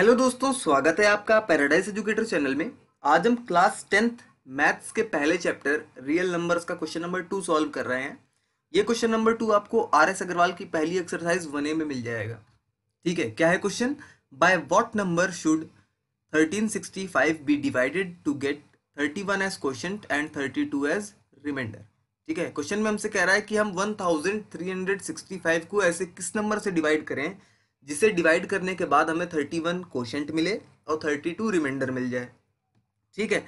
hello दोस्तों स्वागत है आपका पैराडाइज एजुकेटर चैनल में आज हम क्लास टेंथ मैथ्स के पहले चैप्टर रियल नंबर्स का क्वेश्चन नंबर टू सॉल्व कर रहे हैं ये क्वेश्चन नंबर टू आपको आर एस अग्रवाल की पहली एक्सरसाइज वन ए में मिल जाएगा ठीक है क्या है question by what number should 1365 be divided to get 31 as question and 32 as remainder ठीक है क्वेश्चन में हमसे कह रहा है कि हम 1365 को ऐसे किस नंबर से डिवाइड करें जिसे डिवाइड करने के बाद हमें थर्टी वन कोशेंट मिले और थर्टी टू रिमाइंडर मिल जाए ठीक है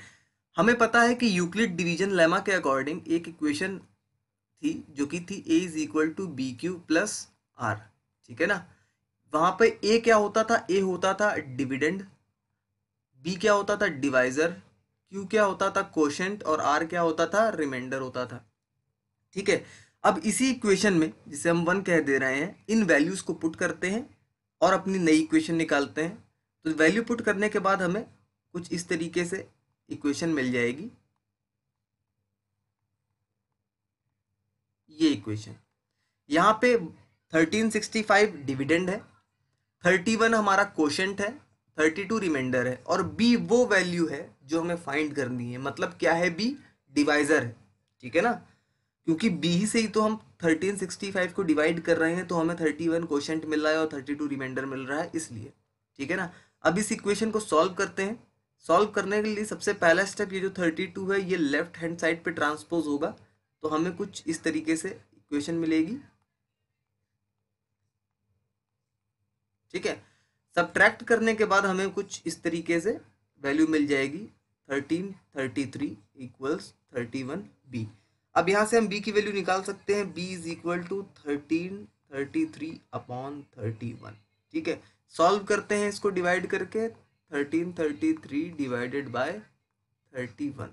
हमें पता है कि यूक्लिड डिवीजन लेमा के अकॉर्डिंग एक इक्वेशन थी जो कि थी A is equal to B Q plus R ठीक है ना वहां पे ए क्या होता था ए होता था डिविडेंड बी क्या होता था डिवाइजर क्यू क्या होता था कोशेंट और आर क्या होता था रिमाइंडर होता था ठीक है अब इसी इक्वेशन में जिसे हम वन कह दे रहे हैं इन वैल्यूज़ को पुट करते हैं और अपनी नई इक्वेशन निकालते हैं तो वैल्यू पुट करने के बाद हमें कुछ इस तरीके से इक्वेशन मिल जाएगी ये इक्वेशन यहाँ पे 1365 डिविडेंड है 31 हमारा क्वेश्चन है 32 रिमाइंडर है और बी वो वैल्यू है जो हमें फाइंड करनी है मतलब क्या है बी डिवाइजर है ठीक है ना क्योंकि बी ही से ही तो हम 1365 को डिवाइड कर रहे हैं तो हमें 31 वन क्वेश्चन मिल रहा है और 32 रिमाइंडर मिल रहा है इसलिए ठीक है ना अब इस इक्वेशन को सॉल्व करते हैं सॉल्व करने के लिए सबसे पहला स्टेप ये जो 32 है ये लेफ्ट हैंड साइड पे ट्रांसपोज होगा तो हमें कुछ इस तरीके से इक्वेशन मिलेगी ठीक है सब्ट्रैक्ट करने के बाद हमें कुछ इस तरीके से वैल्यू मिल जाएगी thirteen thirty three equals thirty one B अब यहाँ से हम बी की वैल्यू निकाल सकते हैं B is equal to thirteen thirty three upon thirty one ठीक है सॉल्व करते हैं इसको डिवाइड करके thirteen thirty three divided by thirty one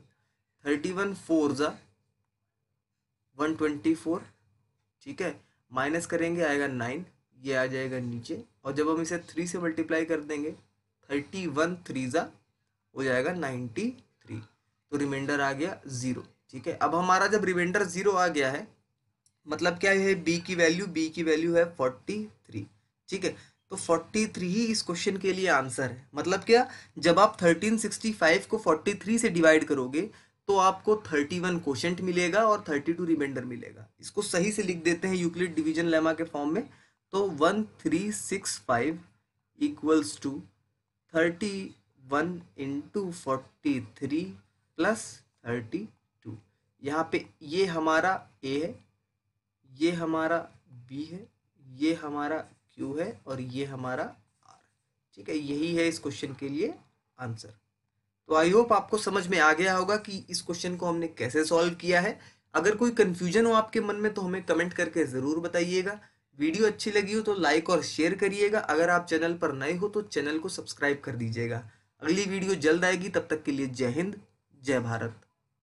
thirty one four ज़ा वन ट्वेंटी फोर ठीक है माइनस करेंगे आएगा नाइन ये आ जाएगा नीचे और जब हम इसे थ्री से मल्टीप्लाई कर देंगे थर्टी वन थ्री ज़ा हो जाएगा नाइन्टी थ्री तो रिमाइंडर आ गया ज़ीरो ठीक है अब हमारा जब रिमाइंडर जीरो आ गया है मतलब क्या है बी की वैल्यू बी की वैल्यू है फोर्टी थ्री ठीक है तो फोर्टी थ्री ही इस क्वेश्चन के लिए आंसर है मतलब क्या जब आप थर्टीन सिक्सटी फाइव को फोर्टी थ्री से डिवाइड करोगे तो आपको थर्टी वन क्वेश्चन मिलेगा और थर्टी टू रिमाइंडर मिलेगा इसको सही से लिख देते हैं यूक्लिड डिवीजन लेमा के फॉर्म में तो one three six five equals to thirty one into forty three plus thirty यहाँ पे ये हमारा ए है ये हमारा बी है ये हमारा क्यू है और ये हमारा आर ठीक है यही है इस क्वेश्चन के लिए आंसर तो आई होप आपको समझ में आ गया होगा कि इस क्वेश्चन को हमने कैसे सॉल्व किया है अगर कोई कन्फ्यूजन हो आपके मन में तो हमें कमेंट करके ज़रूर बताइएगा वीडियो अच्छी लगी हो तो लाइक और शेयर करिएगा अगर आप चैनल पर नए हो तो चैनल को सब्सक्राइब कर दीजिएगा अगली वीडियो जल्द आएगी तब तक के लिए जय हिंद जय भारत